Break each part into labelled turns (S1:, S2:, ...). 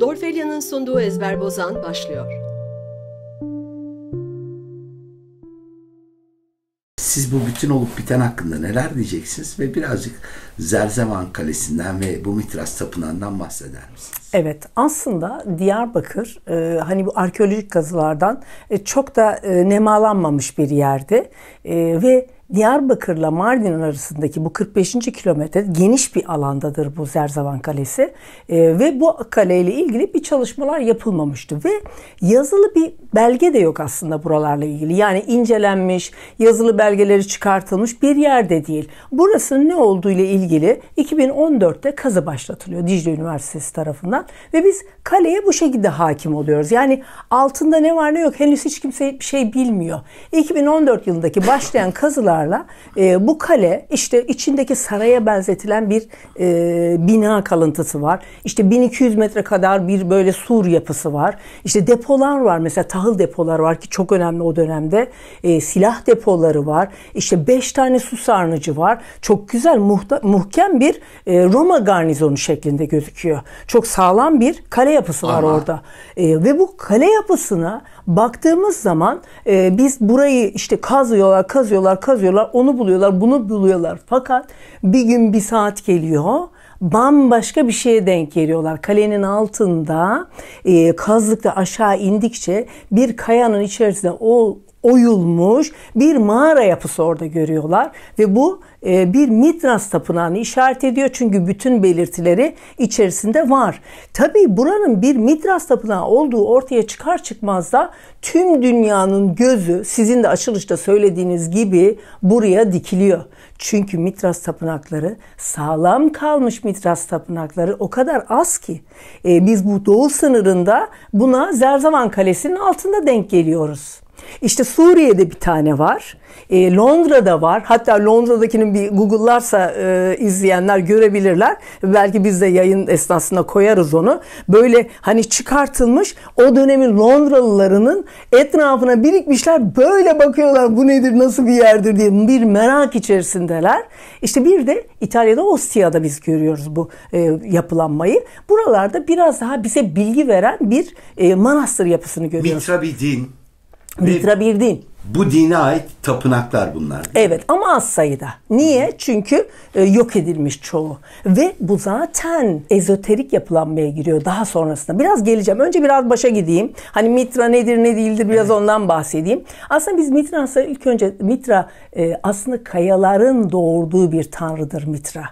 S1: Dorfelia'nın sunduğu Ezber Bozan başlıyor. Siz bu bütün olup biten hakkında neler diyeceksiniz ve birazcık Zerzeman Kalesi'nden ve bu Mitras Tapınağı'ndan bahseder misiniz? Evet aslında Diyarbakır e, hani bu arkeolojik kazılardan e, çok da e, nemalanmamış bir yerdi e, ve Diyarbakır'la Mardin arasındaki bu 45. kilometre geniş bir alandadır bu Zerzavan Kalesi e, ve bu kaleyle ilgili bir çalışmalar yapılmamıştı ve yazılı bir belge de yok aslında buralarla ilgili. Yani incelenmiş, yazılı belgeleri çıkartılmış bir yerde değil. Burasının ne olduğu ile ilgili 2014'te kazı başlatılıyor Dicle Üniversitesi tarafından ve biz kaleye bu şekilde hakim oluyoruz. Yani altında ne var ne yok henüz hiç kimse bir şey bilmiyor. 2014 yılındaki başlayan kazılar ısrarla. E, bu kale işte içindeki saraya benzetilen bir e, bina kalıntısı var. İşte 1200 metre kadar bir böyle sur yapısı var. İşte depolar var mesela tahıl depolar var ki çok önemli o dönemde. E, silah depoları var. İşte 5 tane su sarnıcı var. Çok güzel muhta- muhkem bir e, Roma garnizonu şeklinde gözüküyor. Çok sağlam bir kale yapısı var Aha. orada. E, ve bu kale yapısına baktığımız zaman e, biz burayı işte kazıyorlar, kazıyorlar, kazıyorlar arıyorlar, onu buluyorlar, bunu buluyorlar. Fakat bir gün bir saat geliyor bambaşka bir şeye denk geliyorlar. Kalenin altında e, kazlıkta aşağı indikçe bir kayanın içerisinde o oyulmuş bir mağara yapısı orada görüyorlar ve bu e, bir Mitras tapınağını işaret ediyor çünkü bütün belirtileri içerisinde var. Tabii buranın bir Mitras tapınağı olduğu ortaya çıkar çıkmaz da tüm dünyanın gözü sizin de açılışta söylediğiniz gibi buraya dikiliyor. Çünkü Mitras tapınakları sağlam kalmış Mitras tapınakları o kadar az ki e, biz bu doğu sınırında buna Zerzavan Kalesi'nin altında denk geliyoruz. İşte Suriye'de bir tane var. E, Londra'da var. Hatta Londra'dakinin bir Google'larsa e, izleyenler görebilirler. Belki biz de yayın esnasında koyarız onu. Böyle hani çıkartılmış o dönemin Londralılarının etrafına birikmişler. Böyle bakıyorlar bu nedir nasıl bir yerdir diye bir merak içerisindeler. İşte bir de İtalya'da Ostia'da biz görüyoruz bu e, yapılanmayı. Buralarda biraz daha bize bilgi veren bir e, manastır yapısını görüyoruz. Mitra bir din Mitra bir din. Bu dine ait tapınaklar bunlar. Evet ama az sayıda. Niye? Hı. Çünkü e, yok edilmiş çoğu. Ve bu zaten ezoterik yapılanmaya giriyor daha sonrasında. Biraz geleceğim. Önce biraz başa gideyim. Hani Mitra nedir ne değildir biraz evet. ondan bahsedeyim. Aslında biz Mitra aslında ilk önce Mitra e, aslında kayaların doğurduğu bir tanrıdır Mitra.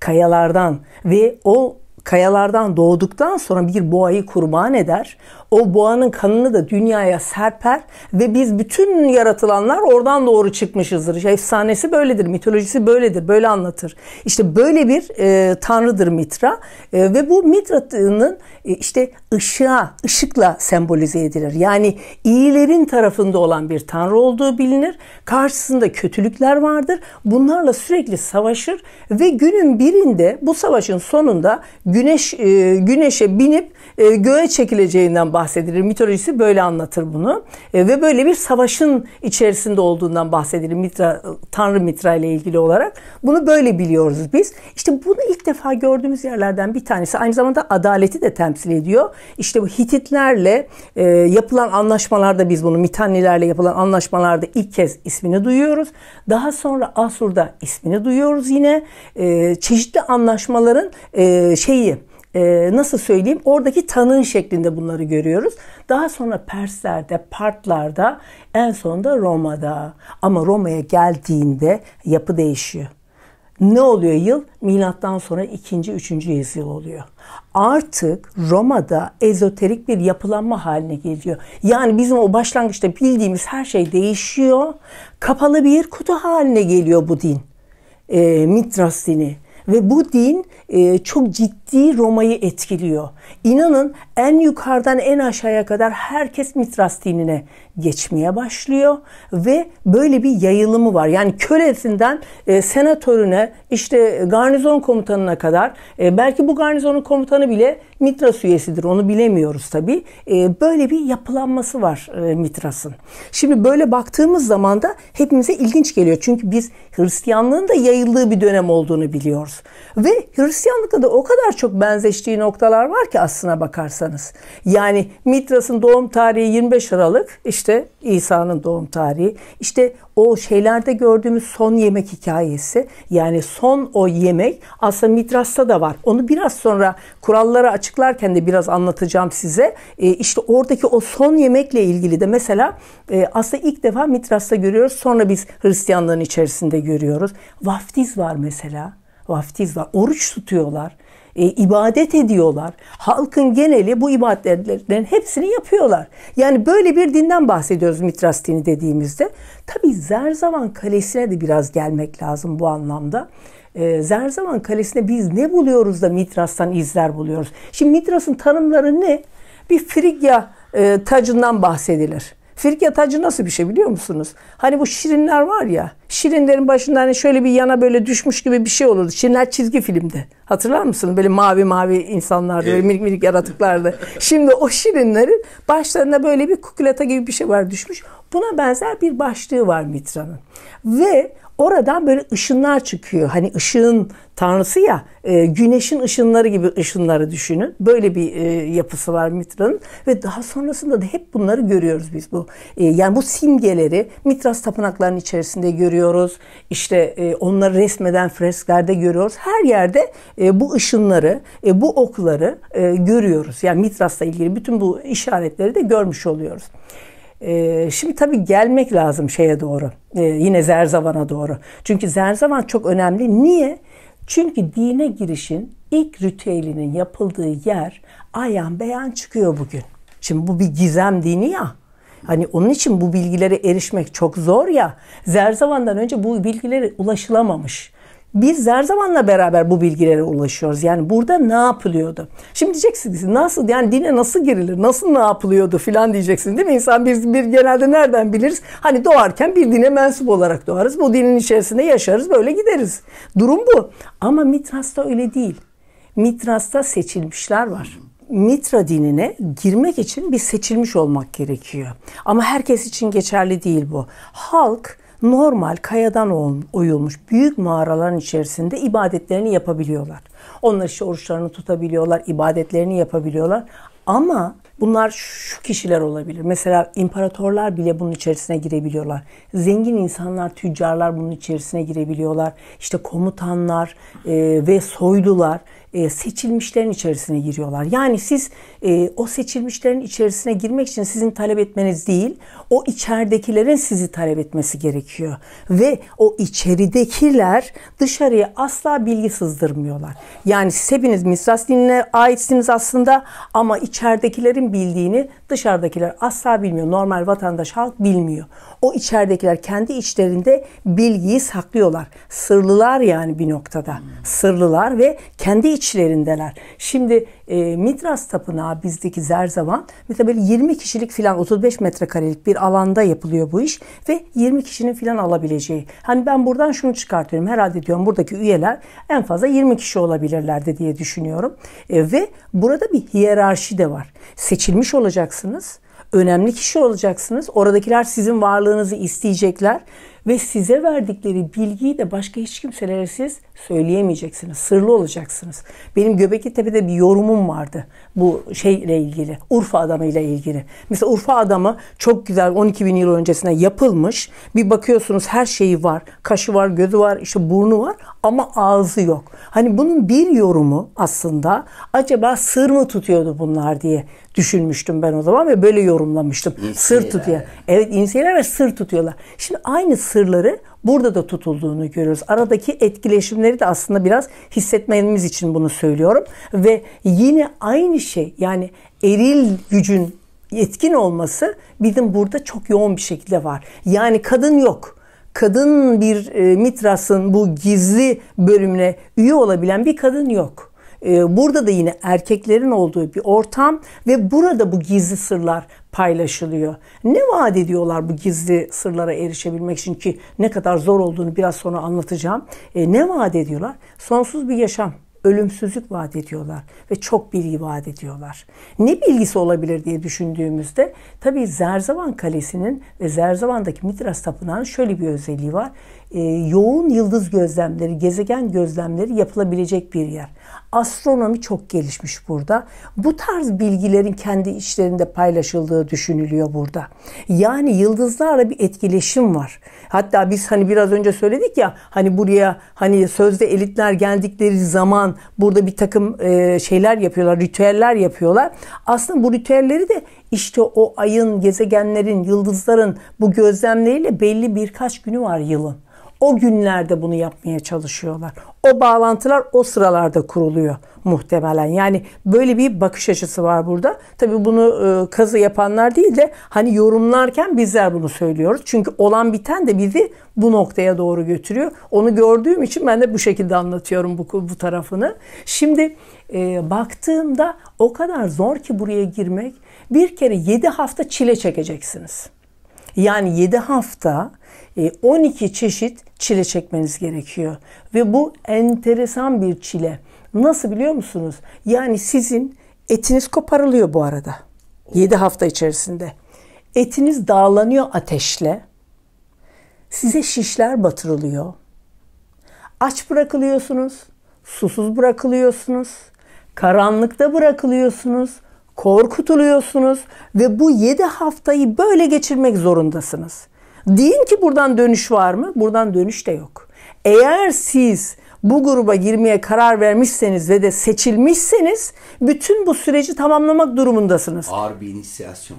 S1: Kayalardan ve o kayalardan doğduktan sonra bir boğayı kurban eder o boğanın kanını da dünyaya serper ve biz bütün yaratılanlar oradan doğru çıkmışızdır. Efsanesi böyledir, mitolojisi böyledir, böyle anlatır. İşte böyle bir e, tanrıdır Mitra e, ve bu Mitra'nın e, işte ışığa, ışıkla sembolize edilir. Yani iyilerin tarafında olan bir tanrı olduğu bilinir. Karşısında kötülükler vardır. Bunlarla sürekli savaşır ve günün birinde bu savaşın sonunda güneş e, güneşe binip e, göğe çekileceğinden bahsedilir bahsedilir. Mitolojisi böyle anlatır bunu. E, ve böyle bir savaşın içerisinde olduğundan bahsedilir. Mitra, Tanrı Mitra ile ilgili olarak. Bunu böyle biliyoruz biz. İşte bunu ilk defa gördüğümüz yerlerden bir tanesi. Aynı zamanda adaleti de temsil ediyor. İşte bu Hititlerle e, yapılan anlaşmalarda biz bunu Mitannilerle yapılan anlaşmalarda ilk kez ismini duyuyoruz. Daha sonra Asur'da ismini duyuyoruz yine. E, çeşitli anlaşmaların e, şeyi e, nasıl söyleyeyim oradaki tanığın şeklinde bunları görüyoruz. Daha sonra Perslerde, Partlarda, en sonunda Roma'da. Ama Roma'ya geldiğinde yapı değişiyor. Ne oluyor yıl? Milattan sonra ikinci, üçüncü yüzyıl oluyor. Artık Roma'da ezoterik bir yapılanma haline geliyor. Yani bizim o başlangıçta bildiğimiz her şey değişiyor. Kapalı bir kutu haline geliyor bu din. E, ee, Mitras dini. Ve bu din e, çok ciddi Roma'yı etkiliyor. İnanın en yukarıdan en aşağıya kadar herkes Mitras dinine geçmeye başlıyor ve böyle bir yayılımı var. Yani kölesinden e, senatörüne, işte garnizon komutanına kadar e, belki bu garnizonun komutanı bile Mitras üyesidir. Onu bilemiyoruz tabi. E, böyle bir yapılanması var Mitras'ın. Şimdi böyle baktığımız zaman da hepimize ilginç geliyor. Çünkü biz Hristiyanlığın da yayıldığı bir dönem olduğunu biliyoruz. Ve Hristiyanlığın Hristiyanlıkta da o kadar çok benzeştiği noktalar var ki aslına bakarsanız. Yani Mitras'ın doğum tarihi 25 Aralık, işte İsa'nın doğum tarihi, işte o şeylerde gördüğümüz son yemek hikayesi yani son o yemek aslında Mitras'ta da var. Onu biraz sonra kuralları açıklarken de biraz anlatacağım size. E, işte oradaki o son yemekle ilgili de mesela e, aslında ilk defa Mitras'ta görüyoruz. Sonra biz Hristiyanlığın içerisinde görüyoruz. Vaftiz var mesela vaftiz var. Oruç tutuyorlar. E, ibadet ediyorlar. Halkın geneli bu ibadetlerin hepsini yapıyorlar. Yani böyle bir dinden bahsediyoruz Mitras dini dediğimizde. Tabi Zerzavan Kalesi'ne de biraz gelmek lazım bu anlamda. E, Zerzavan Kalesi'ne biz ne buluyoruz da Mitras'tan izler buluyoruz? Şimdi Mitras'ın tanımları ne? Bir Frigya e, tacından bahsedilir. Firik nasıl bir şey biliyor musunuz? Hani bu şirinler var ya. Şirinlerin başında hani şöyle bir yana böyle düşmüş gibi bir şey olurdu. Şirinler çizgi filmde. Hatırlar mısınız? Böyle mavi mavi insanlardı. Böyle minik minik yaratıklardı. Şimdi o şirinlerin başlarında böyle bir kukulata gibi bir şey var düşmüş. Buna benzer bir başlığı var Mitra'nın. Ve Oradan böyle ışınlar çıkıyor. Hani ışığın tanrısı ya e, güneşin ışınları gibi ışınları düşünün. Böyle bir e, yapısı var Mitra'nın ve daha sonrasında da hep bunları görüyoruz biz bu. E, yani bu simgeleri Mitras tapınaklarının içerisinde görüyoruz. İşte e, onları resmeden fresklerde görüyoruz. Her yerde e, bu ışınları, e, bu okları e, görüyoruz. Yani Mitras'la ilgili bütün bu işaretleri de görmüş oluyoruz. Ee, şimdi tabii gelmek lazım şeye doğru. Ee, yine Zerzavan'a doğru. Çünkü Zerzavan çok önemli. Niye? Çünkü dine girişin ilk ritüelinin yapıldığı yer ayan beyan çıkıyor bugün. Şimdi bu bir gizem dini ya. Hani onun için bu bilgilere erişmek çok zor ya. Zerzavan'dan önce bu bilgilere ulaşılamamış biz her zamanla beraber bu bilgilere ulaşıyoruz. Yani burada ne yapılıyordu? Şimdi diyeceksiniz nasıl yani dine nasıl girilir? Nasıl ne yapılıyordu filan diyeceksin değil mi? İnsan biz bir genelde nereden biliriz? Hani doğarken bir dine mensup olarak doğarız. Bu dinin içerisinde yaşarız böyle gideriz. Durum bu. Ama Mitras'ta öyle değil. Mitras'ta seçilmişler var. Mitra dinine girmek için bir seçilmiş olmak gerekiyor. Ama herkes için geçerli değil bu. Halk normal kayadan oyulmuş büyük mağaraların içerisinde ibadetlerini yapabiliyorlar. Onlar işte oruçlarını tutabiliyorlar, ibadetlerini yapabiliyorlar. Ama bunlar şu kişiler olabilir. Mesela imparatorlar bile bunun içerisine girebiliyorlar. Zengin insanlar, tüccarlar bunun içerisine girebiliyorlar. İşte komutanlar e, ve soylular e, seçilmişlerin içerisine giriyorlar. Yani siz e, o seçilmişlerin içerisine girmek için sizin talep etmeniz değil, o içeridekilerin sizi talep etmesi gerekiyor. Ve o içeridekiler dışarıya asla bilgi sızdırmıyorlar. Yani siz hepiniz Misras dinine aitsiniz aslında ama içeridekilerin bildiğini dışarıdakiler asla bilmiyor. Normal vatandaş halk bilmiyor. O içeridekiler kendi içlerinde bilgiyi saklıyorlar. Sırlılar yani bir noktada. Sırlılar ve kendi iç içlerindeler. Şimdi e, Mitras Tapınağı bizdeki Zerzavan mesela böyle 20 kişilik filan 35 metrekarelik bir alanda yapılıyor bu iş ve 20 kişinin filan alabileceği. Hani ben buradan şunu çıkartıyorum herhalde diyorum buradaki üyeler en fazla 20 kişi olabilirlerdi diye düşünüyorum. E, ve burada bir hiyerarşi de var. Seçilmiş olacaksınız önemli kişi olacaksınız. Oradakiler sizin varlığınızı isteyecekler ve size verdikleri bilgiyi de başka hiç kimselere siz söyleyemeyeceksiniz. Sırlı olacaksınız. Benim Göbekli Tepe'de bir yorumum vardı. Bu şeyle ilgili. Urfa adamıyla ilgili. Mesela Urfa adamı çok güzel 12 bin yıl öncesine yapılmış. Bir bakıyorsunuz her şeyi var. Kaşı var, gözü var, işte burnu var ama ağzı yok. Hani bunun bir yorumu aslında acaba sır mı tutuyordu bunlar diye düşünmüştüm ben o zaman ve böyle yorumlamıştım. İnsiyeler. Sır tutuyor. Evet insiyeler ve sır tutuyorlar. Şimdi aynı sırları burada da tutulduğunu görüyoruz. Aradaki etkileşimleri de aslında biraz hissetmemiz için bunu söylüyorum. Ve yine aynı şey yani eril gücün yetkin olması bizim burada çok yoğun bir şekilde var. Yani kadın yok kadın bir e, Mitras'ın bu gizli bölümüne üye olabilen bir kadın yok. E, burada da yine erkeklerin olduğu bir ortam ve burada bu gizli sırlar paylaşılıyor. Ne vaat ediyorlar bu gizli sırlara erişebilmek için ki ne kadar zor olduğunu biraz sonra anlatacağım. E, ne vaat ediyorlar? Sonsuz bir yaşam, ölümsüzlük vaat ediyorlar ve çok bilgi vaat ediyorlar. Ne bilgisi olabilir diye düşündüğümüzde tabii Zerzavan Kalesi'nin ve Zerzavan'daki Mitras Tapınağı'nın şöyle bir özelliği var. E, yoğun yıldız gözlemleri, gezegen gözlemleri yapılabilecek bir yer. Astronomi çok gelişmiş burada. Bu tarz bilgilerin kendi içlerinde paylaşıldığı düşünülüyor burada. Yani yıldızlarla bir etkileşim var. Hatta biz hani biraz önce söyledik ya hani buraya hani sözde elitler geldikleri zaman burada bir takım e, şeyler yapıyorlar, ritüeller yapıyorlar. Aslında bu ritüelleri de işte o ayın, gezegenlerin, yıldızların bu gözlemleriyle belli birkaç günü var yılın o günlerde bunu yapmaya çalışıyorlar. O bağlantılar o sıralarda kuruluyor muhtemelen. Yani böyle bir bakış açısı var burada. Tabii bunu e, kazı yapanlar değil de hani yorumlarken bizler bunu söylüyoruz. Çünkü olan biten de bizi bu noktaya doğru götürüyor. Onu gördüğüm için ben de bu şekilde anlatıyorum bu, bu tarafını. Şimdi e, baktığımda o kadar zor ki buraya girmek. Bir kere 7 hafta çile çekeceksiniz. Yani 7 hafta 12 e, çeşit çile çekmeniz gerekiyor. Ve bu enteresan bir çile. Nasıl biliyor musunuz? Yani sizin etiniz koparılıyor bu arada. 7 hafta içerisinde. Etiniz dağlanıyor ateşle. Size şişler batırılıyor. Aç bırakılıyorsunuz, susuz bırakılıyorsunuz, karanlıkta bırakılıyorsunuz, korkutuluyorsunuz ve bu 7 haftayı böyle geçirmek zorundasınız. Deyin ki buradan dönüş var mı? Buradan dönüş de yok. Eğer siz bu gruba girmeye karar vermişseniz ve de seçilmişseniz bütün bu süreci tamamlamak durumundasınız. Ağır bir inisiyasyon.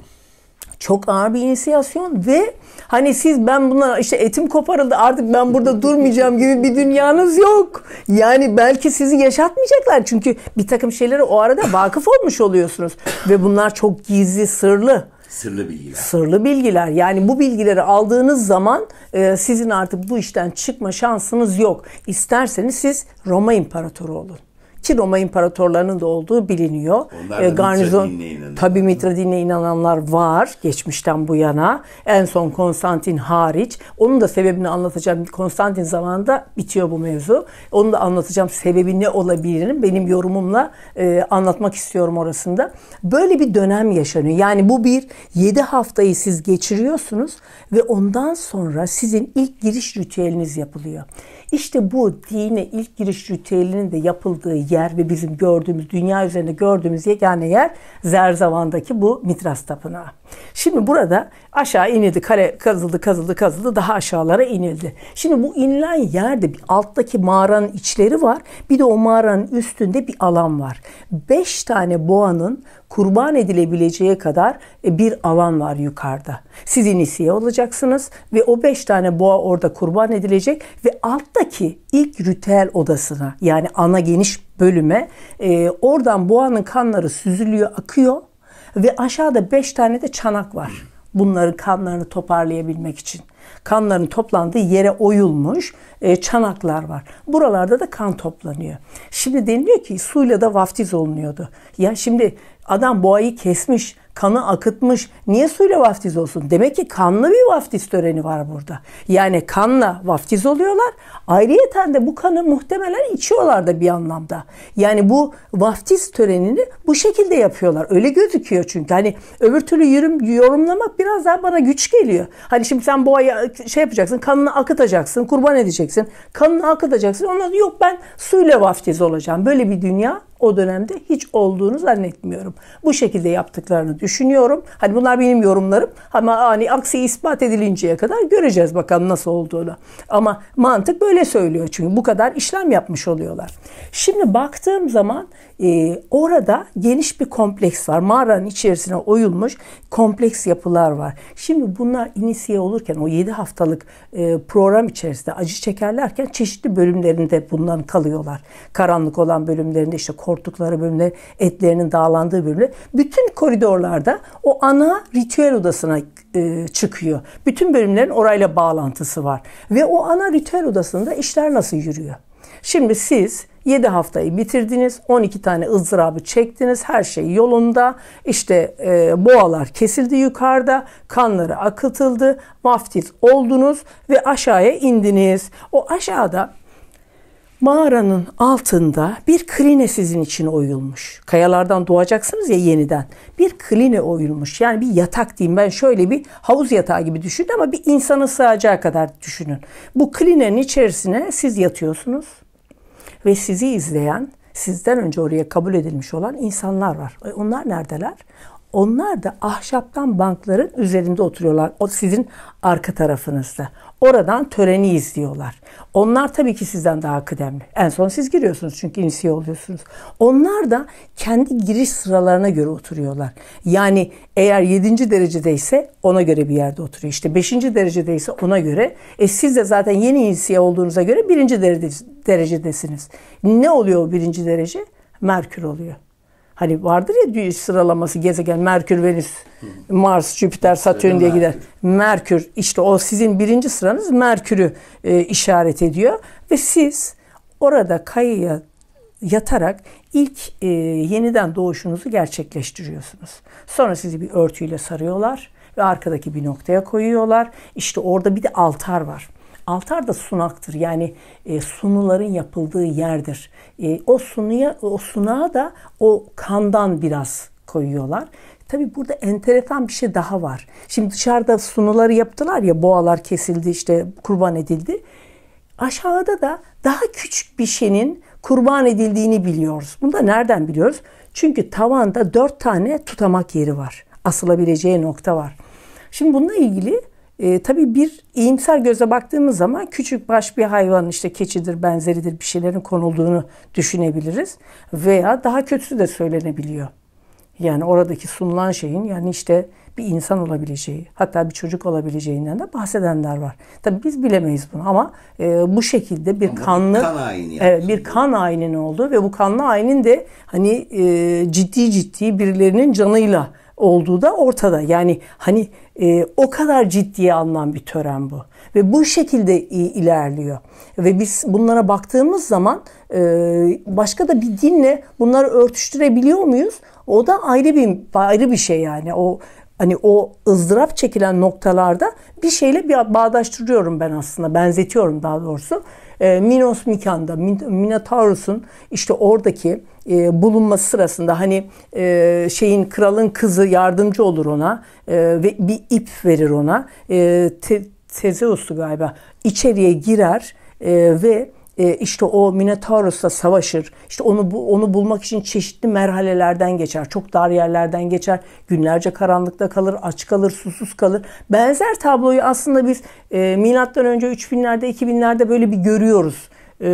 S1: Çok ağır bir inisiyasyon ve hani siz ben bunlar işte etim koparıldı artık ben burada durmayacağım gibi bir dünyanız yok. Yani belki sizi yaşatmayacaklar çünkü bir takım şeylere o arada vakıf olmuş oluyorsunuz ve bunlar çok gizli sırlı. Sırlı bilgiler. Sırlı bilgiler. Yani bu bilgileri aldığınız zaman e, sizin artık bu işten çıkma şansınız yok. İsterseniz siz Roma İmparatoru olun ki Roma imparatorlarının da olduğu biliniyor. Onlar da e, garnizon Mitra dinine Mitra dinine inananlar var geçmişten bu yana. En son Konstantin hariç. Onun da sebebini anlatacağım. Konstantin zamanında bitiyor bu mevzu. Onu da anlatacağım. Sebebi ne olabilir? Benim yorumumla e, anlatmak istiyorum orasında. Böyle bir dönem yaşanıyor. Yani bu bir 7 haftayı siz geçiriyorsunuz ve ondan sonra sizin ilk giriş ritüeliniz yapılıyor. İşte bu dine ilk giriş ritüelinin de yapıldığı yer ve bizim gördüğümüz, dünya üzerinde gördüğümüz yegane yer Zerzavan'daki bu Mitras Tapınağı. Şimdi burada Aşağı inildi, kare kazıldı, kazıldı, kazıldı, daha aşağılara inildi. Şimdi bu inilen yerde bir alttaki mağaranın içleri var, bir de o mağaranın üstünde bir alan var. Beş tane boğanın kurban edilebileceği kadar e, bir alan var yukarıda. Siz inisiye olacaksınız ve o beş tane boğa orada kurban edilecek ve alttaki ilk ritüel odasına yani ana geniş bölüme e, oradan boğanın kanları süzülüyor, akıyor ve aşağıda beş tane de çanak var bunların kanlarını toparlayabilmek için. Kanların toplandığı yere oyulmuş e, çanaklar var. Buralarda da kan toplanıyor. Şimdi deniliyor ki suyla da vaftiz olunuyordu. Ya şimdi adam boğayı kesmiş kanı akıtmış. Niye suyla vaftiz olsun? Demek ki kanlı bir vaftiz töreni var burada. Yani kanla vaftiz oluyorlar. Ayrıyeten de bu kanı muhtemelen içiyorlar da bir anlamda. Yani bu vaftiz törenini bu şekilde yapıyorlar. Öyle gözüküyor çünkü. Hani öbür türlü yorum, yorumlamak biraz daha bana güç geliyor. Hani şimdi sen boğaya şey yapacaksın, kanını akıtacaksın, kurban edeceksin. Kanını akıtacaksın. Ondan sonra, yok ben suyla vaftiz olacağım. Böyle bir dünya o dönemde hiç olduğunu zannetmiyorum. Bu şekilde yaptıklarını düşünüyorum. Hani bunlar benim yorumlarım ama hani aksi ispat edilinceye kadar göreceğiz bakalım nasıl olduğunu. Ama mantık böyle söylüyor çünkü bu kadar işlem yapmış oluyorlar. Şimdi baktığım zaman e, orada geniş bir kompleks var. Mağaranın içerisine oyulmuş kompleks yapılar var. Şimdi bunlar inisiye olurken o 7 haftalık e, program içerisinde acı çekerlerken çeşitli bölümlerinde bundan kalıyorlar. Karanlık olan bölümlerinde işte hortlukları bölümleri, etlerinin dağlandığı bölümler. Bütün koridorlarda o ana ritüel odasına e, çıkıyor. Bütün bölümlerin orayla bağlantısı var. Ve o ana ritüel odasında işler nasıl yürüyor? Şimdi siz 7 haftayı bitirdiniz, 12 tane ızdırabı çektiniz, her şey yolunda. İşte e, boğalar kesildi yukarıda, kanları akıtıldı, vaftiz oldunuz ve aşağıya indiniz. O aşağıda Mağaranın altında bir kline sizin için oyulmuş. Kayalardan doğacaksınız ya yeniden. Bir kline oyulmuş. Yani bir yatak diyeyim ben şöyle bir havuz yatağı gibi düşünün ama bir insanın sığacağı kadar düşünün. Bu klinenin içerisine siz yatıyorsunuz ve sizi izleyen sizden önce oraya kabul edilmiş olan insanlar var. E, onlar neredeler? Onlar da ahşaptan bankların üzerinde oturuyorlar. O sizin arka tarafınızda. Oradan töreni izliyorlar. Onlar tabii ki sizden daha kıdemli. En son siz giriyorsunuz çünkü inisiye oluyorsunuz. Onlar da kendi giriş sıralarına göre oturuyorlar. Yani eğer 7. derecedeyse ona göre bir yerde oturuyor. İşte 5. derecedeyse ona göre. E siz de zaten yeni inisiye olduğunuza göre 1. derecedesiniz. Ne oluyor o 1. derece? Merkür oluyor. Hani vardır ya düğü sıralaması gezegen Merkür, Venüs, Mars, Jüpiter, Satürn diye gider. Merkür işte o sizin birinci sıranız Merkür'ü e, işaret ediyor ve siz orada kayaya yatarak ilk e, yeniden doğuşunuzu gerçekleştiriyorsunuz. Sonra sizi bir örtüyle sarıyorlar ve arkadaki bir noktaya koyuyorlar. İşte orada bir de altar var. Altar da sunaktır. Yani e, sunuların yapıldığı yerdir. E, o sunuya o sunağa da o kandan biraz koyuyorlar. Tabii burada enteresan bir şey daha var. Şimdi dışarıda sunuları yaptılar ya boğalar kesildi işte kurban edildi. Aşağıda da daha küçük bir şeyin kurban edildiğini biliyoruz. Bunu da nereden biliyoruz? Çünkü tavanda dört tane tutamak yeri var. Asılabileceği nokta var. Şimdi bununla ilgili e, tabii bir iyimser göze baktığımız zaman küçük baş bir hayvan işte keçidir, benzeridir bir şeylerin konulduğunu düşünebiliriz. Veya daha kötüsü de söylenebiliyor. Yani oradaki sunulan şeyin yani işte bir insan olabileceği hatta bir çocuk olabileceğinden de bahsedenler var. Tabii biz bilemeyiz bunu ama e, bu şekilde bir ama kanlı kan ayini evet, bir kan ayinin oldu ve bu kanlı ayinin de hani e, ciddi ciddi birilerinin canıyla olduğu da ortada. Yani hani e, o kadar ciddiye alınan bir tören bu. Ve bu şekilde ilerliyor. Ve biz bunlara baktığımız zaman e, başka da bir dinle bunları örtüştürebiliyor muyuz? O da ayrı bir ayrı bir şey yani. O hani o ızdırap çekilen noktalarda bir şeyle bir bağdaştırıyorum ben aslında. Benzetiyorum daha doğrusu. E, Minos Mikan'da Min Minotaurus'un işte oradaki e, bulunması sırasında hani e, şeyin kralın kızı yardımcı olur ona e, ve bir ip verir ona. E, te, Tezeus'tu galiba. İçeriye girer e, ve e, işte o Minotaurus'la savaşır. İşte onu bu, onu bulmak için çeşitli merhalelerden geçer. Çok dar yerlerden geçer. Günlerce karanlıkta kalır, aç kalır, susuz kalır. Benzer tabloyu aslında biz e, milattan önce 3000'lerde, 2000'lerde böyle bir görüyoruz e,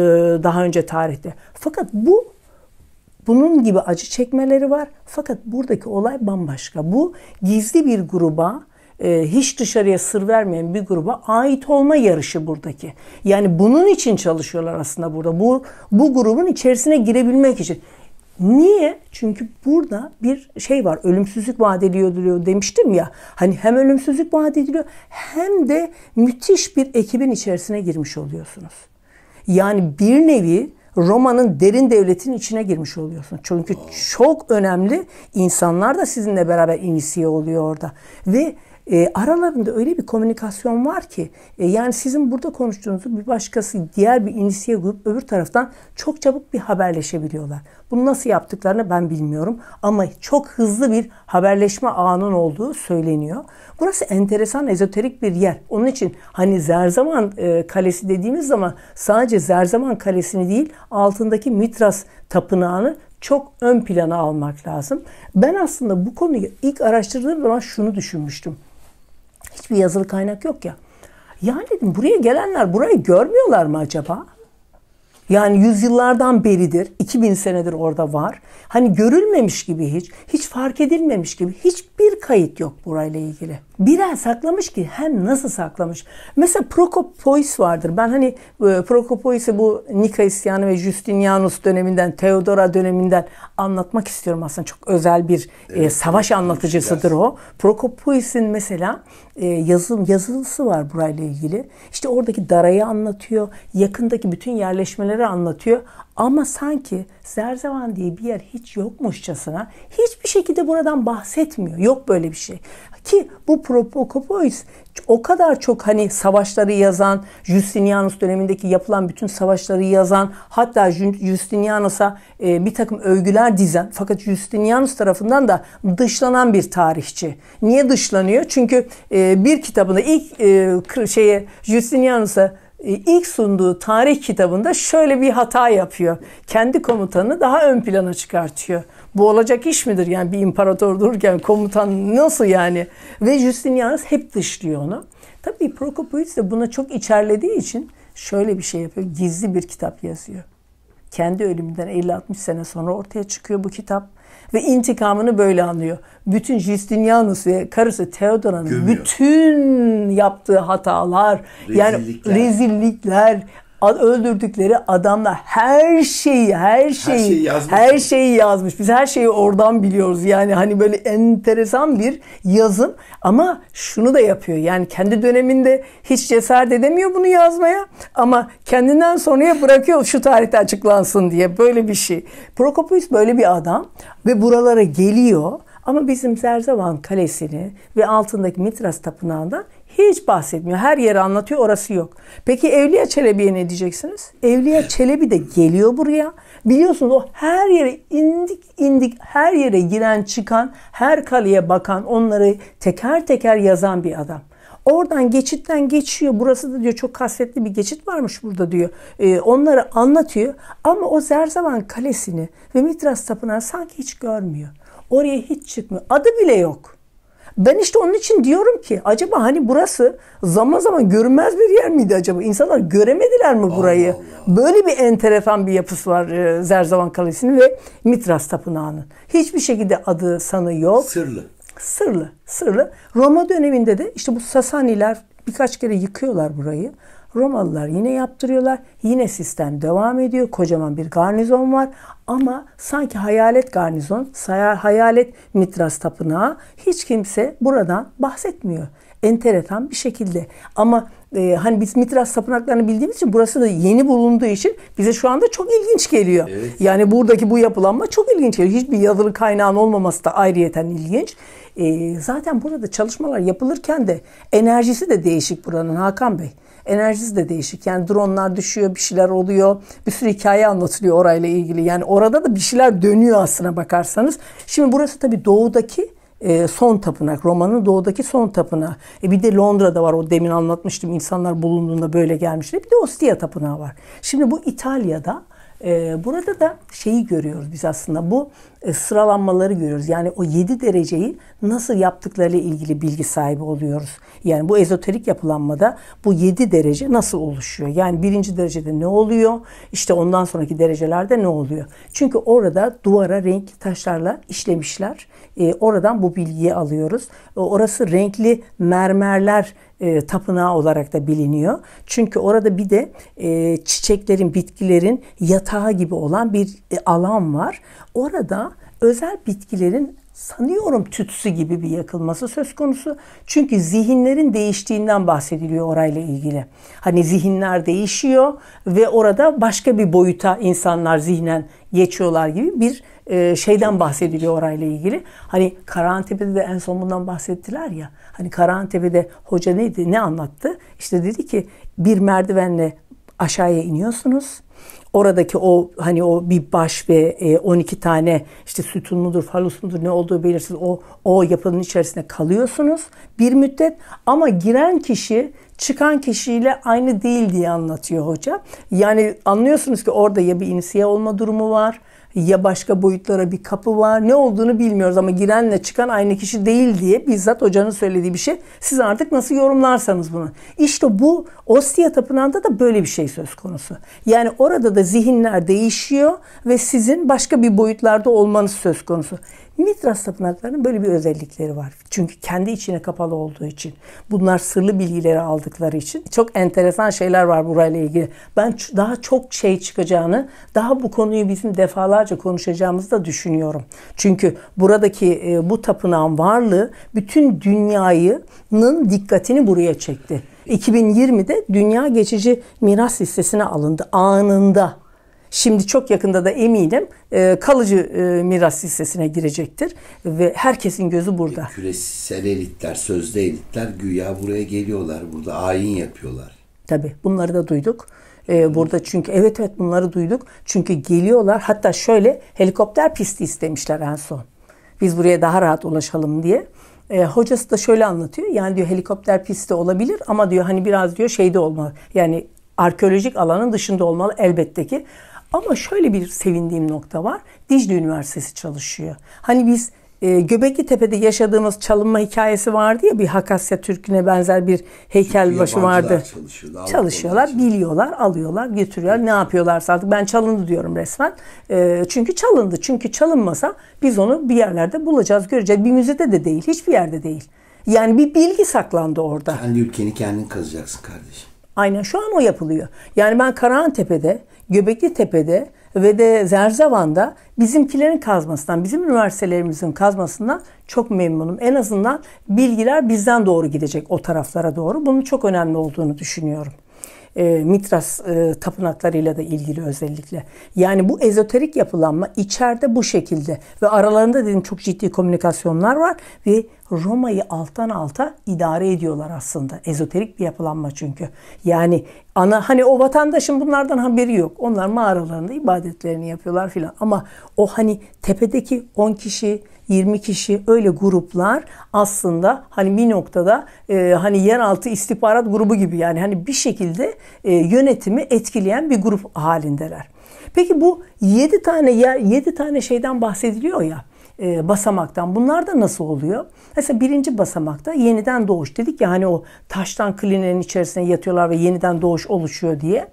S1: daha önce tarihte. Fakat bu bunun gibi acı çekmeleri var. Fakat buradaki olay bambaşka. Bu gizli bir gruba e, hiç dışarıya sır vermeyen bir gruba ait olma yarışı buradaki. Yani bunun için çalışıyorlar aslında burada. Bu, bu grubun içerisine girebilmek için. Niye? Çünkü burada bir şey var. Ölümsüzlük vaat ediliyor demiştim ya. Hani hem ölümsüzlük vaat ediliyor hem de müthiş bir ekibin içerisine girmiş oluyorsunuz. Yani bir nevi Roma'nın derin devletinin içine girmiş oluyorsun. Çünkü çok önemli insanlar da sizinle beraber inisiye oluyor orada. Ve e, aralarında öyle bir komünikasyon var ki e, yani sizin burada konuştuğunuzu bir başkası diğer bir inisiye grup öbür taraftan çok çabuk bir haberleşebiliyorlar. Bunu nasıl yaptıklarını ben bilmiyorum ama çok hızlı bir haberleşme ağının olduğu söyleniyor. Burası enteresan ezoterik bir yer. Onun için hani Zerzaman e, Kalesi dediğimiz zaman sadece Zerzaman Kalesi'ni değil altındaki Mitras Tapınağı'nı çok ön plana almak lazım. Ben aslında bu konuyu ilk araştırdığım zaman şunu düşünmüştüm hiçbir yazılı kaynak yok ya. Yani dedim buraya gelenler burayı görmüyorlar mı acaba? Yani yüzyıllardan beridir, 2000 senedir orada var. Hani görülmemiş gibi hiç, hiç fark edilmemiş gibi hiçbir kayıt yok burayla ilgili. Birer saklamış ki hem nasıl saklamış. Mesela Prokopolis vardır. Ben hani e, bu Nika isyanı ve Justinianus döneminden, Theodora döneminden anlatmak istiyorum aslında. Çok özel bir e, evet, e, savaş anlatıcısıdır o. Prokopolis'in mesela e, yazım yazılısı var burayla ilgili. İşte oradaki darayı anlatıyor, yakındaki bütün yerleşmeleri anlatıyor. Ama sanki Zerzevan diye bir yer hiç yokmuşçasına hiçbir şekilde buradan bahsetmiyor. Yok böyle bir şey. Ki bu Prokopovis o kadar çok hani savaşları yazan, Justinianus dönemindeki yapılan bütün savaşları yazan, hatta Justinianus'a e, bir takım övgüler dizen fakat Justinianus tarafından da dışlanan bir tarihçi. Niye dışlanıyor? Çünkü e, bir kitabında ilk e, şeye Justinianus'a e, ilk sunduğu tarih kitabında şöyle bir hata yapıyor. Kendi komutanını daha ön plana çıkartıyor. Bu olacak iş midir? Yani bir imparator dururken komutan nasıl yani? Ve Justinianus hep dışlıyor onu. Tabii Prokopovic de buna çok içerlediği için şöyle bir şey yapıyor. Gizli bir kitap yazıyor. Kendi ölümünden 50-60 sene sonra ortaya çıkıyor bu kitap. Ve intikamını böyle anlıyor. Bütün Justinianus ve karısı Theodora'nın bütün yaptığı hatalar, rezillikler. yani rezillikler, öldürdükleri adamla her şeyi her şeyi her şeyi, yazmış. her şeyi yazmış. Biz her şeyi oradan biliyoruz. Yani hani böyle enteresan bir yazım ama şunu da yapıyor. Yani kendi döneminde hiç cesaret edemiyor bunu yazmaya ama kendinden sonraya bırakıyor şu tarihte açıklansın diye böyle bir şey. Prokopius böyle bir adam ve buralara geliyor. Ama bizim Zerzevan Kalesi'ni ve altındaki Mitras tapınağından. Hiç bahsetmiyor. Her yeri anlatıyor, orası yok. Peki Evliya Çelebi'ye ne diyeceksiniz? Evliya Çelebi de geliyor buraya. Biliyorsunuz o her yere indik indik, her yere giren çıkan, her kaleye bakan, onları teker teker yazan bir adam. Oradan geçitten geçiyor. Burası da diyor çok kasvetli bir geçit varmış burada diyor. Ee, onları anlatıyor. Ama o Zerzavan Kalesi'ni ve Mitras Tapınağı sanki hiç görmüyor. Oraya hiç çıkmıyor. Adı bile yok. Ben işte onun için diyorum ki acaba hani burası zaman zaman görünmez bir yer miydi acaba? İnsanlar göremediler mi burayı? Allah Allah. Böyle bir enteresan bir yapısı var e, Zerzavan Kalesi'nin ve Mitras Tapınağı'nın. Hiçbir şekilde adı sanı yok. Sırlı. Sırlı, sırlı. Roma döneminde de işte bu Sasaniler birkaç kere yıkıyorlar burayı. Romalılar yine yaptırıyorlar. Yine sistem devam ediyor. Kocaman bir garnizon var ama sanki hayalet garnizon, hayalet Mitras Tapınağı hiç kimse buradan bahsetmiyor. Enteresan bir şekilde. Ama e, hani biz Mitras tapınaklarını bildiğimiz için burası da yeni bulunduğu için bize şu anda çok ilginç geliyor. Evet. Yani buradaki bu yapılanma çok ilginç geliyor. Hiçbir yazılı kaynağın olmaması da ayrıyeten ilginç. E, zaten burada çalışmalar yapılırken de enerjisi de değişik buranın Hakan Bey enerjisi de değişik. Yani dronlar düşüyor, bir şeyler oluyor. Bir sürü hikaye anlatılıyor orayla ilgili. Yani orada da bir şeyler dönüyor aslına bakarsanız. Şimdi burası tabii doğudaki e, son tapınak. Roma'nın doğudaki son tapınağı. E bir de Londra'da var o demin anlatmıştım. insanlar bulunduğunda böyle gelmişler. Bir de Ostia tapınağı var. Şimdi bu İtalya'da ee, burada da şeyi görüyoruz biz aslında bu e, sıralanmaları görüyoruz. Yani o 7 dereceyi nasıl yaptıklarıyla ilgili bilgi sahibi oluyoruz. Yani bu ezoterik yapılanmada bu 7 derece nasıl oluşuyor? Yani birinci derecede ne oluyor? İşte ondan sonraki derecelerde ne oluyor? Çünkü orada duvara renkli taşlarla işlemişler e, oradan bu bilgiyi alıyoruz. E, orası renkli mermerler e, tapınağı olarak da biliniyor. Çünkü orada bir de e, çiçeklerin, bitkilerin yatağı gibi olan bir e, alan var. Orada özel bitkilerin sanıyorum tütsü gibi bir yakılması söz konusu. Çünkü zihinlerin değiştiğinden bahsediliyor orayla ilgili. Hani zihinler değişiyor ve orada başka bir boyuta insanlar zihnen geçiyorlar gibi bir e, şeyden bahsediliyor orayla ilgili. Hani Karantepe'de de en son bundan bahsettiler ya. Hani Karantepe'de hoca neydi, ne anlattı? İşte dedi ki bir merdivenle aşağıya iniyorsunuz oradaki o hani o bir baş ve 12 e, tane işte sütun mudur, falus mudur ne olduğu belirsiz o o yapının içerisinde kalıyorsunuz bir müddet ama giren kişi çıkan kişiyle aynı değil diye anlatıyor hoca. Yani anlıyorsunuz ki orada ya bir inisiye olma durumu var ya başka boyutlara bir kapı var ne olduğunu bilmiyoruz ama girenle çıkan aynı kişi değil diye bizzat hocanın söylediği bir şey. Siz artık nasıl yorumlarsanız bunu. İşte bu Ostia Tapınağı'nda da böyle bir şey söz konusu. Yani orada da zihinler değişiyor ve sizin başka bir boyutlarda olmanız söz konusu. Mitras tapınaklarının böyle bir özellikleri var. Çünkü kendi içine kapalı olduğu için. Bunlar sırlı bilgileri aldıkları için. Çok enteresan şeyler var burayla ilgili. Ben daha çok şey çıkacağını, daha bu konuyu bizim defalarca konuşacağımızı da düşünüyorum. Çünkü buradaki e, bu tapınağın varlığı bütün dünyayının dikkatini buraya çekti. 2020'de dünya geçici miras listesine alındı anında. Şimdi çok yakında da eminim e, kalıcı e, miras listesine girecektir ve herkesin gözü burada. E, küresel elitler, sözde elitler güya buraya geliyorlar. Burada ayin yapıyorlar. Tabii bunları da duyduk. burada çünkü evet evet bunları duyduk. Çünkü geliyorlar hatta şöyle helikopter pisti istemişler en son. Biz buraya daha rahat ulaşalım diye. E, hocası da şöyle anlatıyor. Yani diyor helikopter pisti olabilir ama diyor hani biraz diyor şeyde olmalı. Yani arkeolojik alanın dışında olmalı elbette ki. Ama şöyle bir sevindiğim nokta var. Dicle Üniversitesi çalışıyor. Hani biz e, Göbekli Tepe'de yaşadığımız çalınma hikayesi vardı ya bir Hakasya Türk'üne benzer bir heykel başı vardı. Çalışıyorlar, çalışıyorlar biliyorlar, alıyorlar, götürüyorlar. Evet. Ne yapıyorlarsa artık ben çalındı diyorum resmen. E, çünkü çalındı. Çünkü çalınmasa biz onu bir yerlerde bulacağız, göreceğiz. Bir müzede de değil, hiçbir yerde değil. Yani bir bilgi saklandı orada. Kendi ülkeni kendin kazacaksın kardeşim. Aynen şu an o yapılıyor. Yani ben Karahan Tepe'de. Göbekli Tepe'de ve de Zerzavanda bizimkilerin kazmasından, bizim üniversitelerimizin kazmasından çok memnunum. En azından bilgiler bizden doğru gidecek o taraflara doğru. Bunun çok önemli olduğunu düşünüyorum. E, Mitras e, tapınaklarıyla da ilgili özellikle. Yani bu ezoterik yapılanma içeride bu şekilde ve aralarında dedim çok ciddi komünikasyonlar var ve Roma'yı alttan alta idare ediyorlar aslında. Ezoterik bir yapılanma çünkü. Yani ana hani o vatandaşın bunlardan haberi yok. Onlar mağaralarında ibadetlerini yapıyorlar filan. Ama o hani tepedeki 10 kişi, 20 kişi öyle gruplar aslında hani bir noktada e, hani yeraltı istihbarat grubu gibi yani hani bir şekilde e, yönetimi etkileyen bir grup halindeler. Peki bu 7 tane yer 7 tane şeyden bahsediliyor ya e, basamaktan. Bunlar da nasıl oluyor? Mesela birinci basamakta yeniden doğuş dedik ya hani o taştan klinenin içerisine yatıyorlar ve yeniden doğuş oluşuyor diye.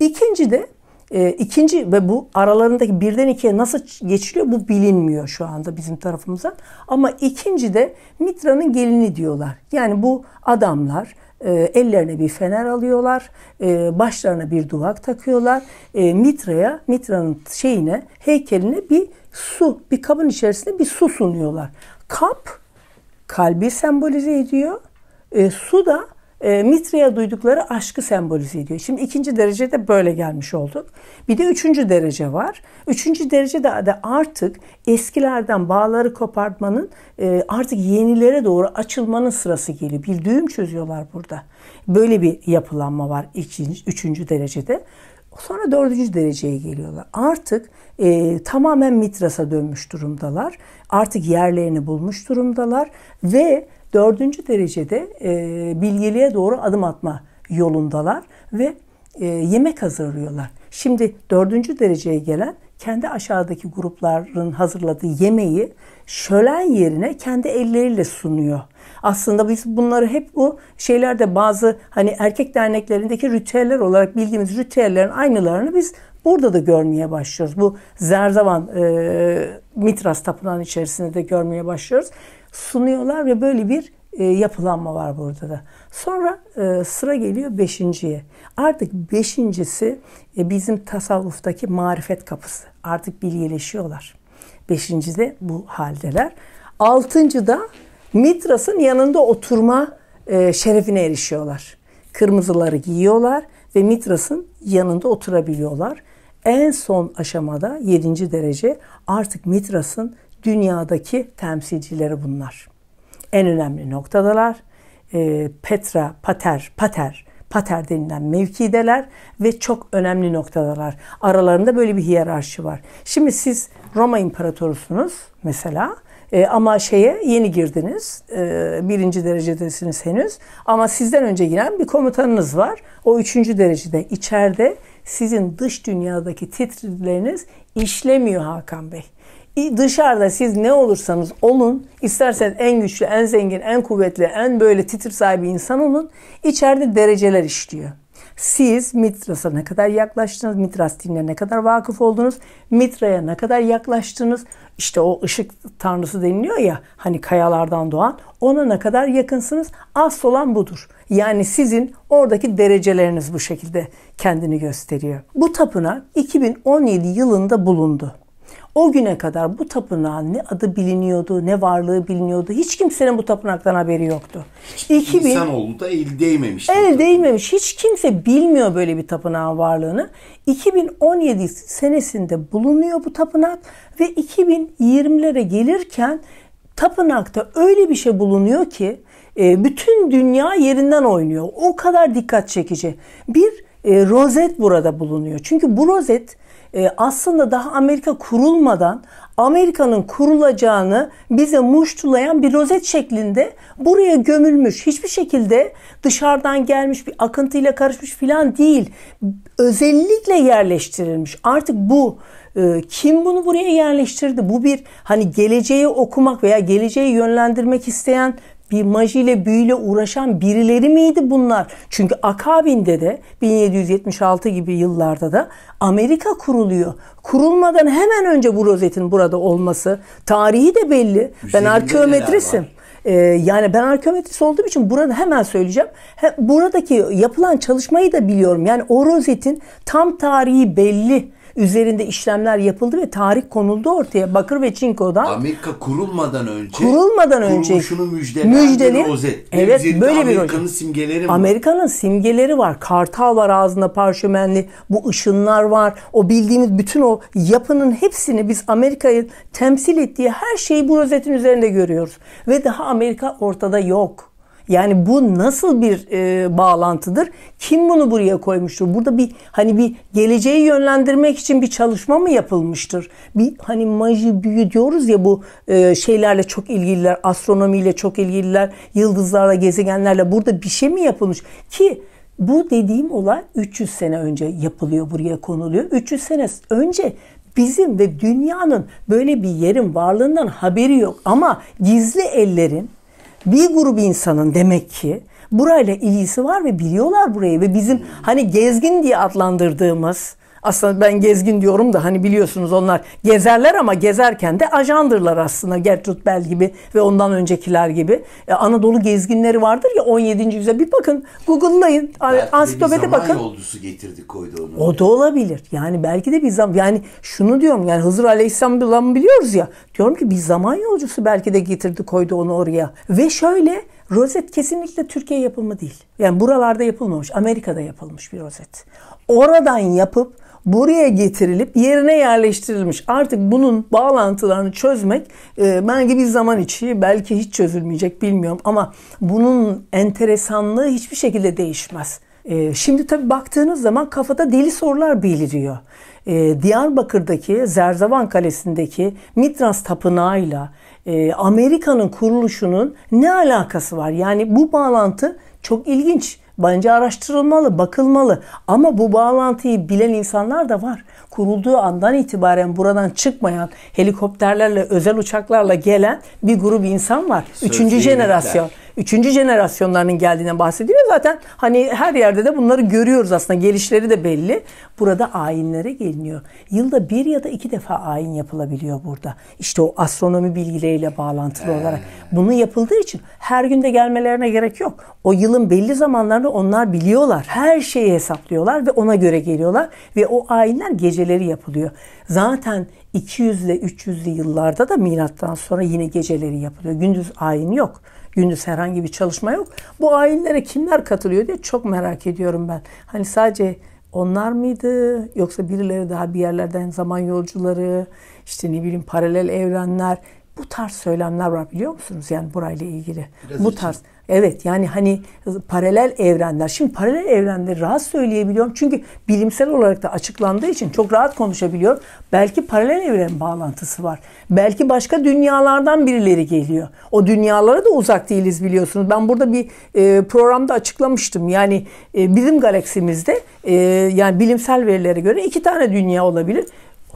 S1: İkinci de e, ikinci ve bu aralarındaki birden ikiye nasıl geçiliyor bu bilinmiyor şu anda bizim tarafımızdan. Ama ikinci de Mitra'nın gelini diyorlar. Yani bu adamlar ee, ellerine bir fener alıyorlar, ee, başlarına bir duvak takıyorlar. Ee, mitra'ya, Mitra'nın şeyine, heykeline bir su, bir kabın içerisinde bir su sunuyorlar. Kap kalbi sembolize ediyor. su da e, Mitra'ya duydukları aşkı sembolize ediyor. Şimdi ikinci derecede böyle gelmiş olduk. Bir de üçüncü derece var. Üçüncü derecede de artık eskilerden bağları kopartmanın e, artık yenilere doğru açılmanın sırası geliyor. Bir düğüm çözüyorlar burada. Böyle bir yapılanma var ikinci, üçüncü derecede. Sonra dördüncü dereceye geliyorlar. Artık e, tamamen Mitras'a dönmüş durumdalar. Artık yerlerini bulmuş durumdalar ve Dördüncü derecede e, bilgeliğe doğru adım atma yolundalar ve e, yemek hazırlıyorlar. Şimdi dördüncü dereceye gelen kendi aşağıdaki grupların hazırladığı yemeği şölen yerine kendi elleriyle sunuyor. Aslında biz bunları hep bu şeylerde bazı hani erkek derneklerindeki ritüeller olarak bildiğimiz ritüellerin aynılarını biz burada da görmeye başlıyoruz. Bu Zerzavan e, Mitras Tapınağı'nın içerisinde de görmeye başlıyoruz sunuyorlar ve böyle bir e, yapılanma var burada da. Sonra e, sıra geliyor beşinciye. Artık beşincisi e, bizim tasavvuftaki marifet kapısı. Artık bilgileşiyorlar. Beşinci de bu haldeler. Altıncı da Mitras'ın yanında oturma e, şerefine erişiyorlar. Kırmızıları giyiyorlar ve Mitras'ın yanında oturabiliyorlar. En son aşamada yedinci derece artık Mitras'ın dünyadaki temsilcileri bunlar. En önemli noktadalar. Ee, Petra, Pater, Pater, Pater denilen mevkideler ve çok önemli noktadalar. Aralarında böyle bir hiyerarşi var. Şimdi siz Roma İmparatorusunuz mesela. E, ama şeye yeni girdiniz. E, birinci derecedesiniz henüz. Ama sizden önce giren bir komutanınız var. O üçüncü derecede içeride sizin dış dünyadaki titrileriniz işlemiyor Hakan Bey dışarıda siz ne olursanız olun, isterseniz en güçlü, en zengin, en kuvvetli, en böyle titir sahibi insan olun, içeride dereceler işliyor. Siz Mitras'a ne kadar yaklaştınız, Mitras dinine ne kadar vakıf oldunuz, Mitra'ya ne kadar yaklaştınız, işte o ışık tanrısı deniliyor ya hani kayalardan doğan ona ne kadar yakınsınız asıl olan budur. Yani sizin oradaki dereceleriniz bu şekilde kendini gösteriyor. Bu tapınak 2017 yılında bulundu. O güne kadar bu tapınağın ne adı biliniyordu, ne varlığı biliniyordu. Hiç kimsenin bu tapınaktan haberi yoktu. 2000 İnsanoğlu da el değmemiş. El değmemiş. Hiç kimse bilmiyor böyle bir tapınağın varlığını. 2017 senesinde bulunuyor bu tapınak ve 2020'lere gelirken tapınakta öyle bir şey bulunuyor ki e, bütün dünya yerinden oynuyor. O kadar dikkat çekici. Bir e, rozet burada bulunuyor. Çünkü bu rozet e, aslında daha Amerika kurulmadan Amerika'nın kurulacağını bize muştulayan bir rozet şeklinde buraya gömülmüş. Hiçbir şekilde dışarıdan gelmiş bir akıntıyla karışmış filan değil. Özellikle yerleştirilmiş. Artık bu e, kim bunu buraya yerleştirdi? Bu bir hani geleceği okumak veya geleceği yönlendirmek isteyen bir majiyle büyüyle uğraşan birileri miydi bunlar? Çünkü akabinde de 1776 gibi yıllarda da Amerika kuruluyor. Kurulmadan hemen önce bu rozetin burada olması tarihi de belli. Üzerinde ben arkeometrisim. Ee, yani ben arkeometrist olduğum için burada hemen söyleyeceğim. He, buradaki yapılan çalışmayı da biliyorum. Yani o rozetin tam tarihi belli üzerinde işlemler yapıldı ve tarih konuldu ortaya. Bakır ve çinkodan. Amerika kurulmadan önce. Kurulmadan önce. Kuruluşunu müjdelen müjdeli, bir rozet. Evet Üzerinde böyle bir Amerika'nın simgeleri mi? Amerika'nın simgeleri var. Kartal var ağzında parşömenli. Bu ışınlar var. O bildiğimiz bütün o yapının hepsini biz Amerika'yı temsil ettiği her şeyi bu rozetin üzerinde görüyoruz. Ve daha Amerika ortada yok. Yani bu nasıl bir e, bağlantıdır? Kim bunu buraya koymuştur? Burada bir hani bir geleceği yönlendirmek için bir çalışma mı yapılmıştır? Bir hani maji büyü diyoruz ya bu e, şeylerle çok ilgililer, astronomiyle çok ilgililer, yıldızlarla, gezegenlerle burada bir şey mi yapılmış ki bu dediğim olay 300 sene önce yapılıyor, buraya konuluyor. 300 sene önce bizim ve dünyanın böyle bir yerin varlığından haberi yok ama gizli ellerin bir grup insanın demek ki burayla ilgisi var ve biliyorlar burayı ve bizim hani gezgin diye adlandırdığımız aslında ben gezgin diyorum da hani biliyorsunuz onlar gezerler ama gezerken de ajandırlar aslında Gertrude Bell gibi ve ondan öncekiler gibi. E, Anadolu gezginleri vardır ya 17. yüzyılda bir bakın Google'layın ansiklopede bakın. yolcusu getirdi koydu onu. O da olabilir. Yani belki de bir zaman yani şunu diyorum yani Hızır Aleyhisselam'ı biliyoruz ya. Diyorum ki bir zaman yolcusu belki de getirdi koydu onu oraya. Ve şöyle Rozet kesinlikle Türkiye yapımı değil. Yani buralarda yapılmamış. Amerika'da yapılmış bir rozet. Oradan yapıp buraya getirilip yerine yerleştirilmiş. Artık bunun bağlantılarını çözmek e, belki bir zaman içi belki hiç çözülmeyecek bilmiyorum ama bunun enteresanlığı hiçbir şekilde değişmez. E, şimdi tabii baktığınız zaman kafada deli sorular beliriyor. E, Diyarbakır'daki Zerzavan Kalesi'ndeki Mitras Tapınağı'yla e, Amerika'nın kuruluşunun ne alakası var? Yani bu bağlantı çok ilginç. Bence araştırılmalı, bakılmalı. Ama bu bağlantıyı bilen insanlar da var. Kurulduğu andan itibaren buradan çıkmayan helikopterlerle, özel uçaklarla gelen bir grup insan var. Sözlü Üçüncü yemekler. jenerasyon üçüncü jenerasyonlarının geldiğinden bahsediliyor. Zaten hani her yerde de bunları görüyoruz aslında. Gelişleri de belli. Burada ayinlere geliniyor. Yılda bir ya da iki defa ayin yapılabiliyor burada. İşte o astronomi bilgileriyle bağlantılı ee. olarak. Bunu yapıldığı için her günde gelmelerine gerek yok. O yılın belli zamanlarını onlar biliyorlar. Her şeyi hesaplıyorlar ve ona göre geliyorlar. Ve o ayinler geceleri yapılıyor. Zaten 200 ile 300'lü yıllarda da milattan sonra yine geceleri yapılıyor. Gündüz ayin yok gündüz herhangi bir çalışma yok. Bu ayinlere kimler katılıyor diye çok merak ediyorum ben. Hani sadece onlar mıydı yoksa birileri daha bir yerlerden zaman yolcuları işte ne bileyim paralel evrenler bu tarz söylemler var biliyor musunuz? Yani burayla ilgili. Biraz bu tarz. Için. Evet yani hani paralel evrenler. Şimdi paralel evrenleri rahat söyleyebiliyorum. Çünkü bilimsel olarak da açıklandığı için çok rahat konuşabiliyorum. Belki paralel evren bağlantısı var. Belki başka dünyalardan birileri geliyor. O dünyalara da uzak değiliz biliyorsunuz. Ben burada bir e, programda açıklamıştım. Yani e, bizim galaksimizde e, yani bilimsel verilere göre iki tane dünya olabilir.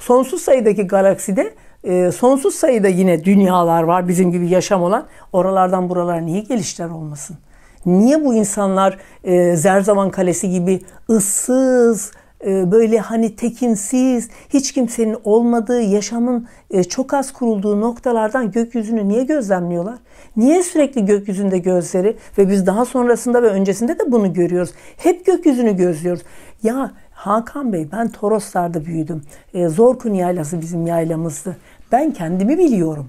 S1: Sonsuz sayıdaki galakside e, sonsuz sayıda yine dünyalar var bizim gibi yaşam olan. Oralardan buralara niye gelişler olmasın? Niye bu insanlar e, Zerzavan Kalesi gibi ıssız, e, böyle hani tekinsiz, hiç kimsenin olmadığı, yaşamın e, çok az kurulduğu noktalardan gökyüzünü niye gözlemliyorlar? Niye sürekli gökyüzünde gözleri ve biz daha sonrasında ve öncesinde de bunu görüyoruz. Hep gökyüzünü gözlüyoruz. Ya Hakan Bey ben Toroslar'da büyüdüm. E, Zorkun Yaylası bizim yaylamızdı. Ben kendimi biliyorum.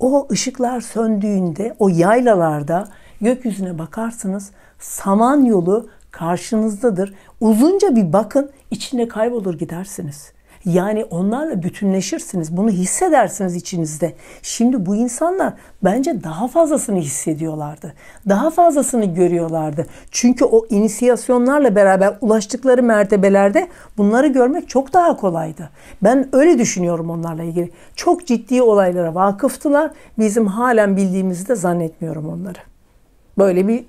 S1: O ışıklar söndüğünde o yaylalarda gökyüzüne bakarsınız saman yolu karşınızdadır. Uzunca bir bakın içinde kaybolur gidersiniz. Yani onlarla bütünleşirsiniz. Bunu hissedersiniz içinizde. Şimdi bu insanlar bence daha fazlasını hissediyorlardı. Daha fazlasını görüyorlardı. Çünkü o inisiyasyonlarla beraber ulaştıkları mertebelerde bunları görmek çok daha kolaydı. Ben öyle düşünüyorum onlarla ilgili. Çok ciddi olaylara vakıftılar. Bizim halen bildiğimizi de zannetmiyorum onları. Böyle bir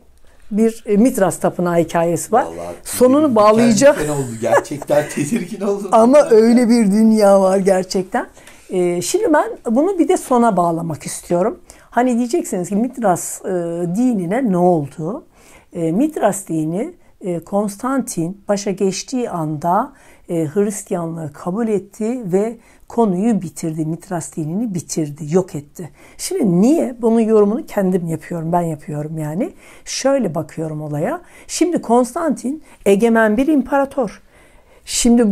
S1: bir e, Mitras Tapınağı hikayesi var. Vallahi, Sonunu bağlayacak. oldu gerçekten tedirgin oldum. Ama zaten. öyle bir dünya var gerçekten. Ee, şimdi ben bunu bir de sona bağlamak istiyorum. Hani diyeceksiniz ki Mitras e, dinine ne oldu? E, Mitras dini e, Konstantin başa geçtiği anda e, Hristiyanlığı kabul etti ve konuyu bitirdi. Mitras dinini bitirdi, yok etti. Şimdi niye? Bunun yorumunu kendim yapıyorum, ben yapıyorum yani. Şöyle bakıyorum olaya. Şimdi Konstantin egemen bir imparator. Şimdi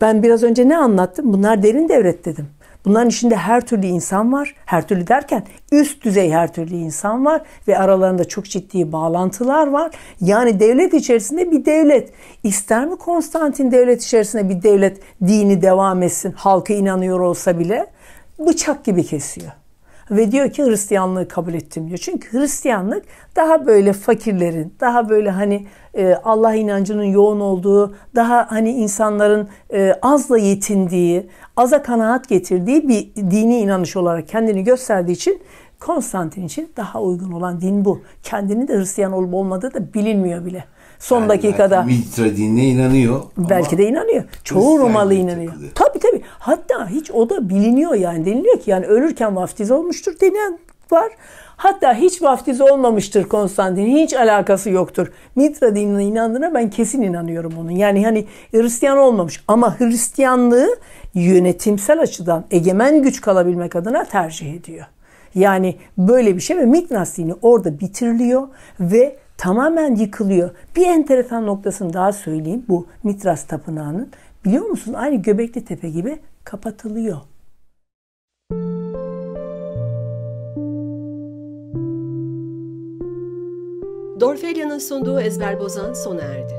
S1: ben biraz önce ne anlattım? Bunlar derin devlet dedim. Bunların içinde her türlü insan var. Her türlü derken üst düzey her türlü insan var ve aralarında çok ciddi bağlantılar var. Yani devlet içerisinde bir devlet. İster mi Konstantin devlet içerisinde bir devlet dini devam etsin halka inanıyor olsa bile? Bıçak gibi kesiyor ve diyor ki Hristiyanlığı kabul ettim diyor. Çünkü Hristiyanlık daha böyle fakirlerin, daha böyle hani e, Allah inancının yoğun olduğu, daha hani insanların e, azla yetindiği, aza kanaat getirdiği bir dini inanış olarak kendini gösterdiği için Konstantin için daha uygun olan din bu. Kendini de Hristiyan olup olmadığı da bilinmiyor bile. Son yani dakikada. Ultra dinine inanıyor. Belki de inanıyor. Çoğu Romalı inanıyor. Takılıyor. Tabii tabii. Hatta hiç o da biliniyor yani deniliyor ki yani ölürken vaftiz olmuştur denen var. Hatta hiç vaftiz olmamıştır Konstantin. Hiç alakası yoktur. Mitra dinine inandığına ben kesin inanıyorum onun. Yani hani Hristiyan olmamış ama Hristiyanlığı yönetimsel açıdan egemen güç kalabilmek adına tercih ediyor. Yani böyle bir şey ve Mitnas dini orada bitiriliyor ve tamamen yıkılıyor. Bir enteresan noktasını daha söyleyeyim bu Mitras Tapınağı'nın. Biliyor musun aynı Göbekli Tepe gibi kapatılıyor. Dorfelya'nın sunduğu Ezber Bozan sona erdi.